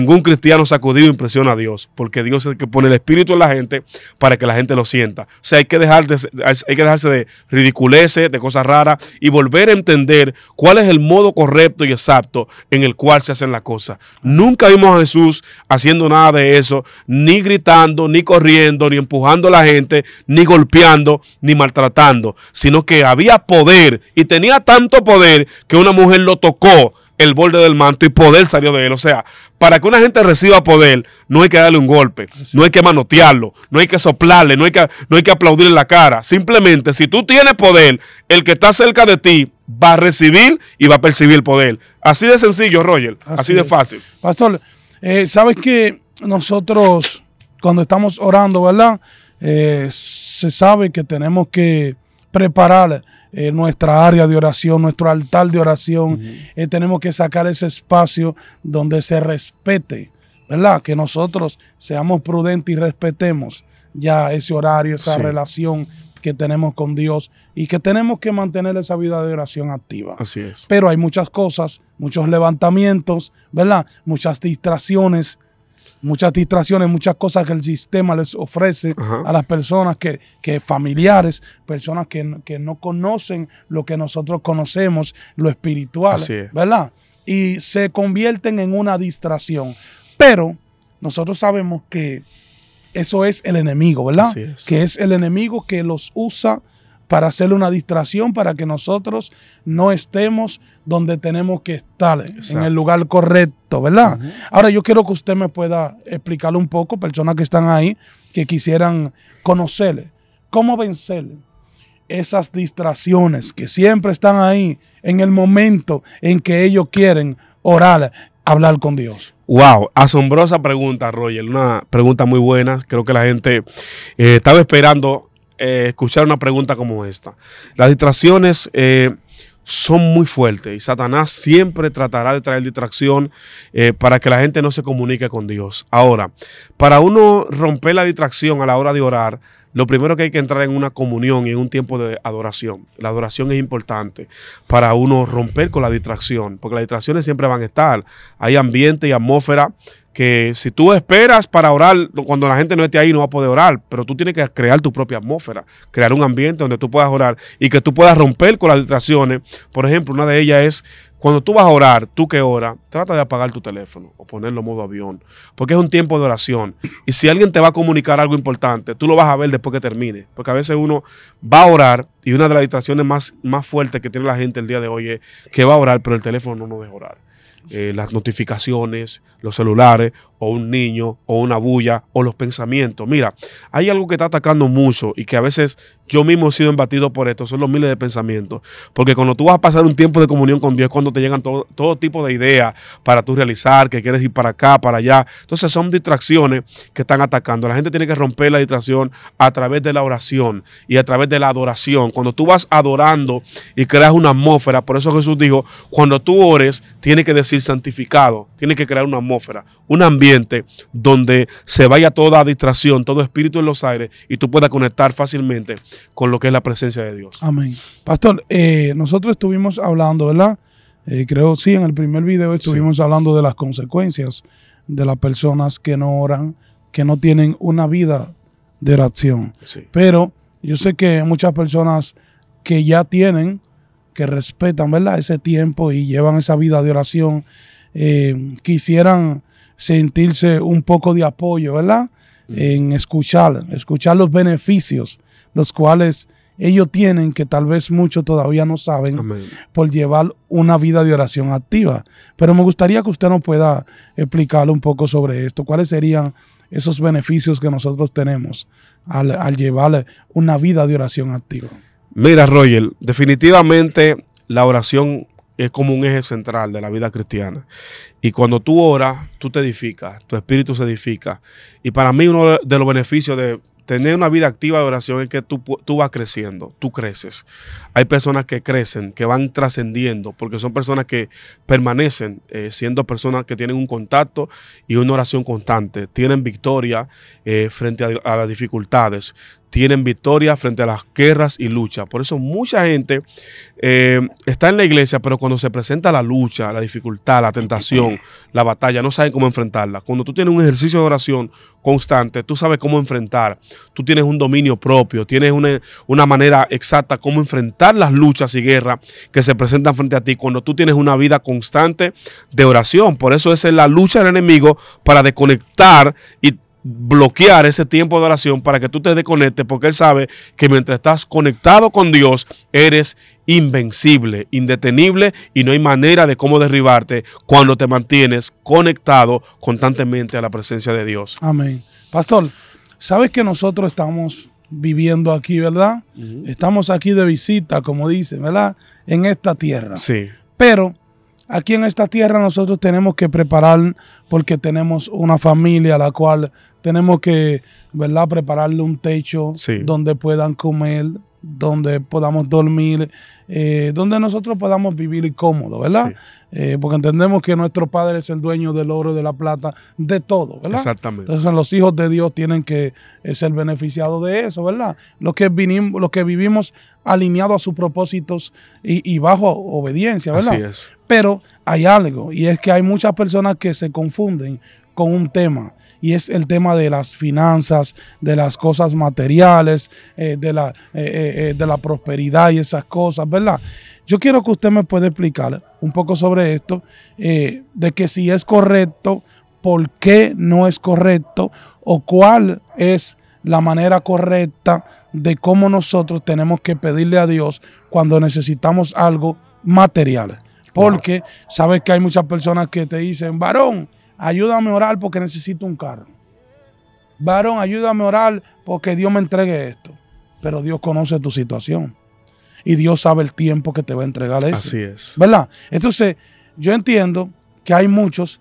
Ningún cristiano sacudido impresiona a Dios, porque Dios es el que pone el espíritu en la gente para que la gente lo sienta. O sea, hay que, dejar que dejarse de ridiculeces, de cosas raras y volver a entender cuál es el modo correcto y exacto en el cual se hacen las cosas. Nunca vimos a Jesús haciendo nada de eso, ni gritando, ni corriendo, ni empujando a la gente, ni golpeando, ni maltratando, sino que había poder y tenía tanto poder que una mujer lo tocó el borde del manto y poder salió de él. O sea, para que una gente reciba poder, no hay que darle un golpe, no hay que manotearlo, no hay que soplarle, no hay que, no hay que aplaudirle la cara. Simplemente, si tú tienes poder, el que está cerca de ti va a recibir y va a percibir poder. Así de sencillo, Roger, así, de fácil. Pastor, eh, sabes que nosotros, cuando estamos orando, ¿verdad? Eh, se sabe que tenemos que preparar eh, nuestra área de oración, nuestro altar de oración. Eh, tenemos que sacar ese espacio donde se respete, ¿verdad? Que nosotros seamos prudentes y respetemos ya ese horario, esa relación que tenemos con Dios y que tenemos que mantener esa vida de oración activa. Así es. Pero hay muchas cosas, muchos levantamientos, ¿verdad? Muchas distracciones muchas distracciones, muchas cosas que el sistema les ofrece a las personas que, familiares, personas que, no conocen lo que nosotros conocemos, lo espiritual, ¿verdad? Y se convierten en una distracción. Pero nosotros sabemos que eso es el enemigo, ¿verdad? Que es el enemigo que los usa para hacerle una distracción para que nosotros no estemos donde tenemos que estar, en el lugar correcto, ¿verdad? Ahora yo quiero que usted me pueda explicar un poco, personas que están ahí, que quisieran conocerle, cómo vencer esas distracciones que siempre están ahí en el momento en que ellos quieren orar, hablar con Dios. Wow, asombrosa pregunta, Roger. Una pregunta muy buena. Creo que la gente eh, estaba esperando eh, escuchar una pregunta como esta. Las distracciones eh, son muy fuertes y Satanás siempre tratará de traer distracción eh, para que la gente no se comunique con Dios. Ahora, para uno romper la distracción a la hora de orar, lo primero que hay que entrar en una comunión y en un tiempo de adoración. La adoración es importante para uno romper con la distracción, porque las distracciones siempre van a estar. Hay ambiente y atmósfera que si tú esperas para orar, cuando la gente no esté ahí no va a poder orar, pero tú tienes que crear tu propia atmósfera, crear un ambiente donde tú puedas orar y que tú puedas romper con las distracciones. Por ejemplo, una de ellas es cuando tú vas a orar, tú que oras, trata de apagar tu teléfono o ponerlo en modo avión, porque es un tiempo de oración. Y si alguien te va a comunicar algo importante, tú lo vas a ver después que termine, porque a veces uno va a orar y una de las distracciones más, más fuertes que tiene la gente el día de hoy es que va a orar, pero el teléfono no nos deja orar. Eh, las notificaciones, los celulares, o un niño o una bulla o los pensamientos. Mira, hay algo que está atacando mucho y que a veces yo mismo he sido embatido por esto, son los miles de pensamientos. Porque cuando tú vas a pasar un tiempo de comunión con Dios, cuando te llegan todo, todo tipo de ideas para tú realizar, que quieres ir para acá, para allá. Entonces son distracciones que están atacando. La gente tiene que romper la distracción a través de la oración y a través de la adoración. Cuando tú vas adorando y creas una atmósfera, por eso Jesús dijo, cuando tú ores, tiene que decir santificado, tiene que crear una atmósfera, un ambiente donde se vaya toda distracción, todo espíritu en los aires y tú puedas conectar fácilmente con lo que es la presencia de Dios. Amén. Pastor, eh, nosotros estuvimos hablando, ¿verdad? Eh, creo, sí, en el primer video estuvimos hablando de las consecuencias de las personas que no oran, que no tienen una vida de oración. Pero yo sé que muchas personas que ya tienen, que respetan, ¿verdad? Ese tiempo y llevan esa vida de oración, eh, quisieran sentirse un poco de apoyo, ¿verdad? En escuchar, escuchar los beneficios, los cuales ellos tienen que tal vez muchos todavía no saben por llevar una vida de oración activa. Pero me gustaría que usted nos pueda explicar un poco sobre esto. ¿Cuáles serían esos beneficios que nosotros tenemos al, al llevar una vida de oración activa? Mira, Roger, definitivamente la oración es como un eje central de la vida cristiana. Y cuando tú oras, tú te edificas, tu espíritu se edifica. Y para mí uno de los beneficios de tener una vida activa de oración es que tú, tú vas creciendo, tú creces. Hay personas que crecen, que van trascendiendo, porque son personas que permanecen eh, siendo personas que tienen un contacto y una oración constante, tienen victoria eh, frente a las dificultades, tienen victoria frente a las guerras y luchas. Por eso mucha gente eh, está en la iglesia, pero cuando se presenta la lucha, la dificultad, la tentación, la batalla, no saben cómo enfrentarla. Cuando tú tienes un ejercicio de oración constante, tú sabes cómo enfrentar, tú tienes un dominio propio, tienes una, una manera exacta cómo enfrentar las luchas y guerras que se presentan frente a ti cuando tú tienes una vida constante de oración. Por eso esa es la lucha del enemigo para desconectar y bloquear ese tiempo de oración para que tú te desconectes, porque Él sabe que mientras estás conectado con Dios, eres invencible, indetenible y no hay manera de cómo derribarte cuando te mantienes conectado constantemente a la presencia de Dios. Amén. Pastor, sabes que nosotros estamos viviendo aquí, ¿verdad? Estamos aquí de visita, como dicen, ¿verdad? En esta tierra. Sí. Pero aquí en esta tierra nosotros tenemos que preparar porque tenemos una familia a la cual tenemos que, ¿verdad? Prepararle un techo donde puedan comer, donde podamos dormir, eh, donde nosotros podamos vivir cómodo, ¿verdad? Eh, porque entendemos que nuestro Padre es el dueño del oro, de la plata, de todo, ¿verdad? Exactamente. Entonces los hijos de Dios tienen que eh, ser beneficiados de eso, ¿verdad? Los que, vinimos, que vivimos alineados a sus propósitos y, y, bajo obediencia, ¿verdad? Así es. Pero hay algo, y es que hay muchas personas que se confunden con un tema y es el tema de las finanzas, de las cosas materiales, eh, de, la, eh, eh, de la prosperidad y esas cosas, ¿verdad? Yo quiero que usted me pueda explicar un poco sobre esto, de que si es correcto, por qué no es correcto o cuál es la manera correcta de cómo nosotros tenemos que pedirle a Dios cuando necesitamos algo material. Porque sabes que hay muchas personas que te dicen, varón, ayúdame a orar porque necesito un carro. Varón, ayúdame a orar porque Dios me entregue esto. Pero Dios conoce tu situación. Y Dios sabe el tiempo que te va a entregar eso. Así es. ¿Verdad? Entonces, yo entiendo que hay muchos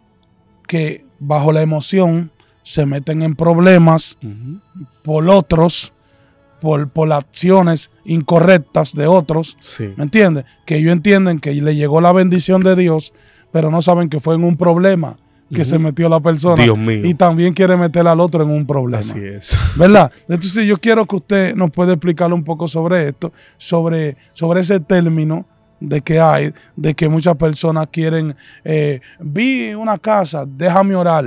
que bajo la emoción se meten en problemas por otros, por, por acciones incorrectas de otros. Sí. ¿Me entiendes? Que ellos entienden que le llegó la bendición de Dios, pero no saben que fue en un problema que se metió la persona. Y también quiere meter al otro en un problema. Así es. ¿Verdad? Entonces yo quiero que usted nos pueda explicar un poco sobre esto, sobre, sobre ese término de que hay, de que muchas personas quieren, eh, vi una casa, déjame orar,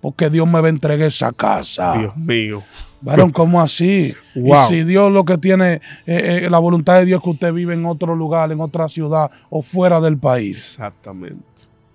porque Dios me va a entregar esa casa. Dios mío. Varon, ¿cómo así? Wow. Y si Dios lo que tiene, eh, eh, la voluntad de Dios es que usted vive en otro lugar, en otra ciudad o fuera del país. Exactamente.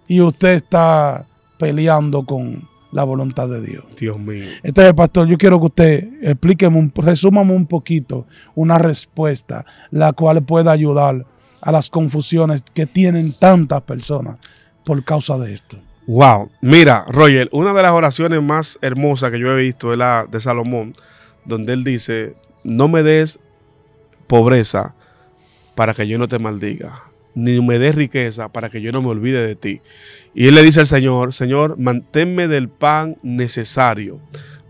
Y usted está peleando con la voluntad de Dios. Dios mío. Entonces, pastor, yo quiero que usted explique, resúmame un poquito una respuesta la cual pueda ayudar a las confusiones que tienen tantas personas por causa de esto. Wow. Mira, Roger, una de las oraciones más hermosas que yo he visto es la de Salomón, donde él dice, no me des pobreza para que yo no te maldiga ni me des riqueza para que yo no me olvide de ti. Y él le dice al Señor, Señor, manténme del pan necesario,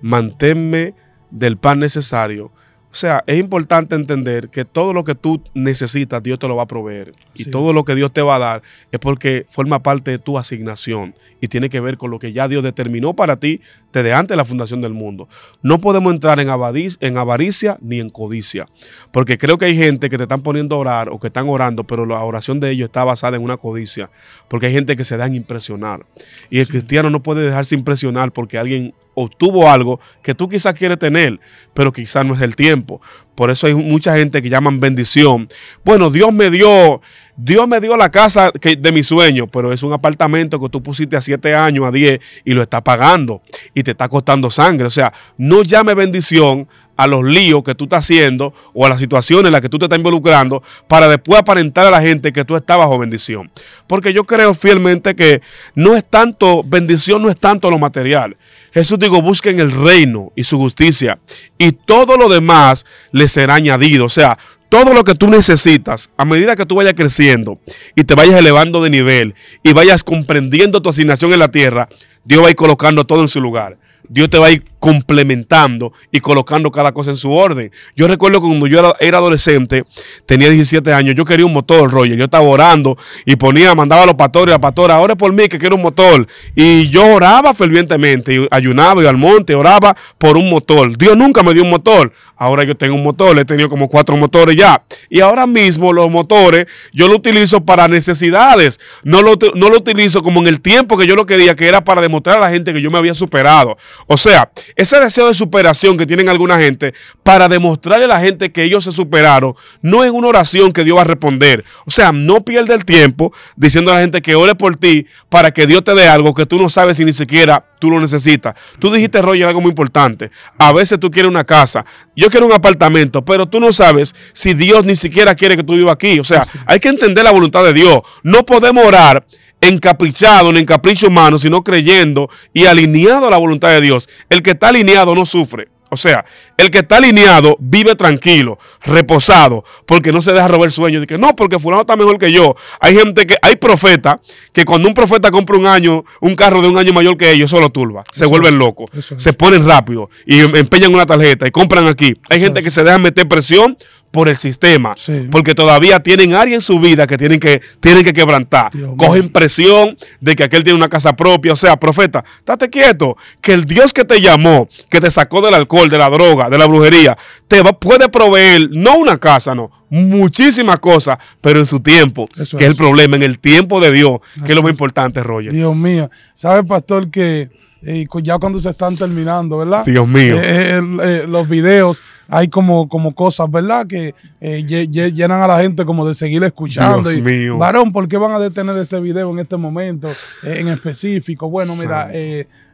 manténme del pan necesario o sea, es importante entender que todo lo que tú necesitas, Dios te lo va a proveer. Y todo lo que Dios te va a dar es porque forma parte de tu asignación y tiene que ver con lo que ya Dios determinó para ti desde antes de la fundación del mundo. No podemos entrar en, avaricia, en avaricia ni en codicia, porque creo que hay gente que te están poniendo a orar o que están orando, pero la oración de ellos está basada en una codicia, porque hay gente que se da en impresionar. Y el cristiano no puede dejarse impresionar porque alguien obtuvo algo que tú quizás quieres tener, pero quizás no es el tiempo. Por eso hay mucha gente que llaman bendición. Bueno, Dios me dio, Dios me dio la casa de mi sueño, pero es un apartamento que tú pusiste a 7 años, a 10 y lo está pagando y te está costando sangre. O sea, no llame bendición a los líos que tú estás haciendo o a las situaciones en las que tú te estás involucrando para después aparentar a la gente que tú estás bajo bendición. Porque yo creo fielmente que no es tanto, bendición no es tanto lo material. Jesús dijo, busquen el reino y su justicia y todo lo demás les será añadido. O sea, todo lo que tú necesitas a medida que tú vayas creciendo y te vayas elevando de nivel y vayas comprendiendo tu asignación en la tierra, Dios va a ir colocando todo en su lugar. Dios te va a ir complementando y colocando cada cosa en su orden. Yo recuerdo cuando yo era, adolescente, tenía 17 años, yo quería un motor, Roger. Yo estaba orando y ponía, mandaba a los pastores, a la pastora, ahora por mí que quiero un motor. Y yo oraba fervientemente, y ayunaba, y al monte, oraba por un motor. Dios nunca me dio un motor. Ahora yo tengo un motor, he tenido como cuatro motores ya. Y ahora mismo los motores yo lo utilizo para necesidades. No lo, no lo utilizo como en el tiempo que yo lo quería, que era para demostrar a la gente que yo me había superado. O sea, ese deseo de superación que tienen alguna gente para demostrarle a la gente que ellos se superaron, no es una oración que Dios va a responder. O sea, no pierda el tiempo diciendo a la gente que ore por ti para que Dios te dé algo que tú no sabes si ni siquiera tú lo necesitas. Tú dijiste, Roger, algo muy importante. A veces tú quieres una casa, yo quiero un apartamento, pero tú no sabes si Dios ni siquiera quiere que tú vivas aquí. O sea, hay que entender la voluntad de Dios. No podemos orar encaprichado en capricho humano, sino creyendo y alineado a la voluntad de Dios. El que está alineado no sufre. O sea, el que está alineado vive tranquilo, reposado, porque no se deja robar sueño. De que no, porque fulano está mejor que yo. Hay gente que, hay profeta que cuando un profeta compra un año, un carro de un año mayor que ellos, lo turba. Se vuelven locos. Se ponen rápido y em, empeñan una tarjeta y compran aquí. Hay gente que se deja meter presión por el sistema, porque todavía tienen área en su vida que tienen que, tienen que quebrantar. Coge Cogen presión de que aquel tiene una casa propia. O sea, profeta, estate quieto, que el Dios que te llamó, que te sacó del alcohol, de la droga, de la brujería, te va, puede proveer, no una casa, no, muchísimas cosas, pero en su tiempo, que es el problema, en el tiempo de Dios, que es lo más importante, Roger. Dios mío, ¿sabe, pastor, que ya cuando se están terminando, ¿verdad? Dios mío. Eh, eh, eh, los videos, hay como, como cosas, ¿verdad? Que llenan a la gente como de seguir escuchando. Dios mío. Varón, ¿por qué van a detener este video en este momento en específico? Bueno, mira,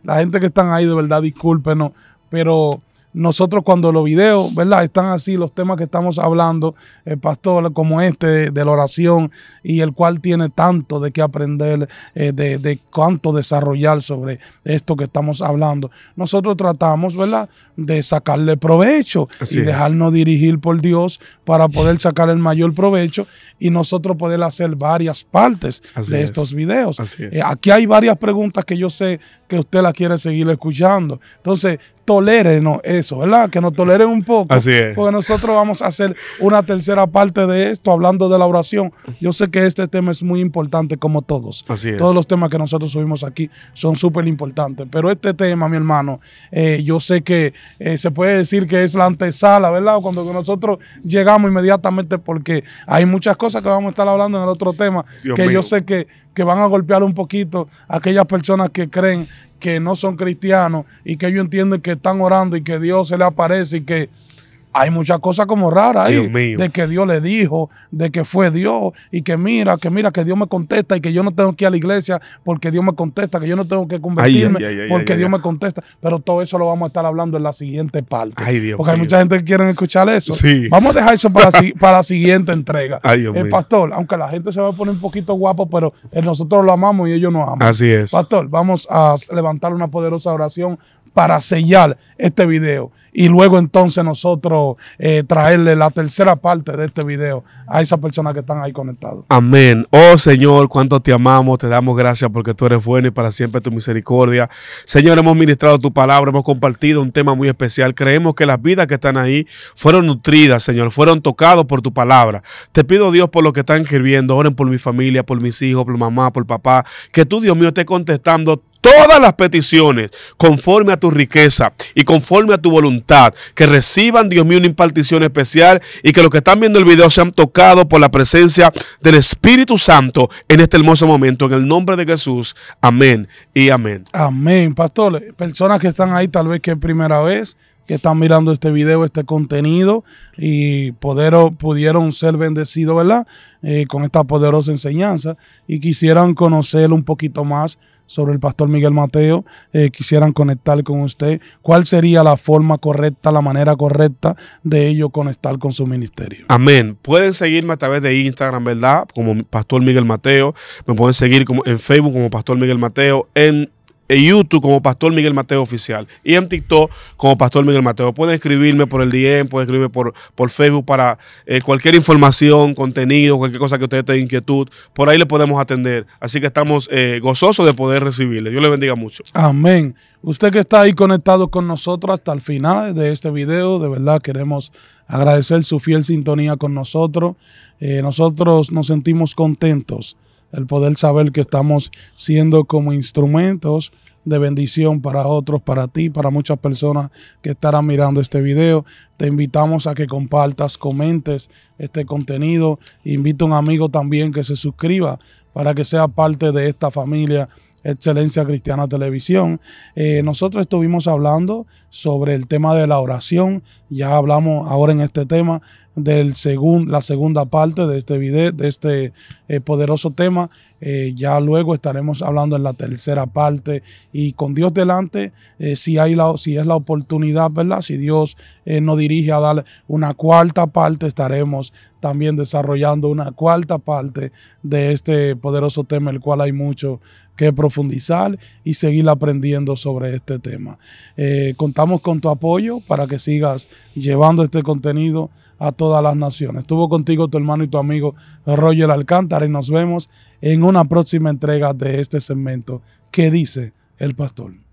la gente que están ahí, de verdad, discúlpenos, pero nosotros cuando los videos, ¿verdad? Están así los temas que estamos hablando, el pastor como este de, la oración y el cual tiene tanto de qué aprender, eh, de, de cuánto desarrollar sobre esto que estamos hablando. Nosotros tratamos, ¿verdad? de sacarle provecho y dejarnos dirigir por Dios para poder sacar el mayor provecho y nosotros poder hacer varias partes de estos videos. Eh, aquí hay varias preguntas que yo sé que usted las quiere seguir escuchando. Entonces, tolérenos eso, ¿verdad? Que nos toleren un poco. Así es. Porque nosotros vamos a hacer una tercera parte de esto hablando de la oración. Yo sé que este tema es muy importante como todos. Así es. Todos los temas que nosotros subimos aquí son súper importantes. Pero este tema, mi hermano, eh, yo sé que eh, se puede decir que es la antesala, ¿verdad? Cuando nosotros llegamos inmediatamente, porque hay muchas cosas que vamos a estar hablando en el otro tema, que yo sé que, que van a golpear un poquito a aquellas personas que creen que no son cristianos y que ellos entienden que están orando y que Dios se les aparece y que hay muchas cosas como raras ahí, de que Dios le dijo, de que fue Dios, y que mira, que mira, que Dios me contesta, y que yo no tengo que ir a la iglesia porque Dios me contesta, que yo no tengo que convertirme porque Dios me contesta. Pero todo eso lo vamos a estar hablando en la siguiente parte. Dios porque hay mucha gente que quiere escuchar eso. Vamos a dejar eso para, para la siguiente entrega. El eh, pastor, aunque la gente se va a poner un poquito guapo, pero eh, nosotros lo amamos y ellos nos aman. Así es. Pastor, vamos a levantar una poderosa oración para sellar este video y luego entonces nosotros eh, traerle la tercera parte de este video a esas personas que están ahí conectadas. Amén. Oh Señor, cuánto te amamos, te damos gracias porque tú eres bueno y para siempre tu misericordia. Señor, hemos ministrado tu palabra, hemos compartido un tema muy especial. Creemos que las vidas que están ahí fueron nutridas, Señor, fueron tocados por tu palabra. Te pido Dios por lo que están escribiendo, oren por mi familia, por mis hijos, por mamá, por papá, que tú Dios mío esté contestando todas las peticiones conforme a tu riqueza y conforme a tu voluntad que reciban, Dios mío, una impartición especial y que los que están viendo el video sean tocados por la presencia del Espíritu Santo en este hermoso momento. En el nombre de Jesús. Amén y amén. Amén, pastores. Personas que están ahí, tal vez que es primera vez que están mirando este video, este contenido y poder, pudieron ser bendecidos, ¿verdad? Eh, con esta poderosa enseñanza y quisieran conocer un poquito más sobre el pastor Miguel Mateo, eh, quisieran conectar con usted, ¿cuál sería la forma correcta, la manera correcta de ellos conectar con su ministerio? Amén. Pueden seguirme a través de Instagram, ¿verdad? Como Pastor Miguel Mateo. Me pueden seguir como en Facebook como Pastor Miguel Mateo, en en YouTube como Pastor Miguel Mateo Oficial y en TikTok como Pastor Miguel Mateo. Pueden escribirme por el DM, pueden escribirme por, por Facebook para eh, cualquier información, contenido, cualquier cosa que ustedes tengan inquietud. Por ahí le podemos atender. Así que estamos eh, gozosos de poder recibirle. Dios le bendiga mucho. Amén. Usted que está ahí conectado con nosotros hasta el final de este video, de verdad queremos agradecer su fiel sintonía con nosotros. Eh, nosotros nos sentimos contentos el poder saber que estamos siendo como instrumentos de bendición para otros, para ti, para muchas personas que estarán mirando este video. Te invitamos a que compartas, comentes este contenido. Invito a un amigo también que se suscriba para que sea parte de esta familia Excelencia Cristiana Televisión. Eh, nosotros estuvimos hablando sobre el tema de la oración. Ya hablamos ahora en este tema de según la segunda parte de este video, de este eh, poderoso tema. Eh, ya luego estaremos hablando en la tercera parte. Y con Dios delante, si, hay si es la oportunidad, ¿verdad? Si Dios nos dirige a dar una cuarta parte, estaremos también desarrollando una cuarta parte de este poderoso tema, el cual hay mucho que profundizar y seguir aprendiendo sobre este tema. Eh, contamos con tu apoyo para que sigas llevando este contenido a todas las naciones. Estuvo contigo tu hermano y tu amigo Roger Alcántara y nos vemos en una próxima entrega de este segmento ¿Qué dice el pastor.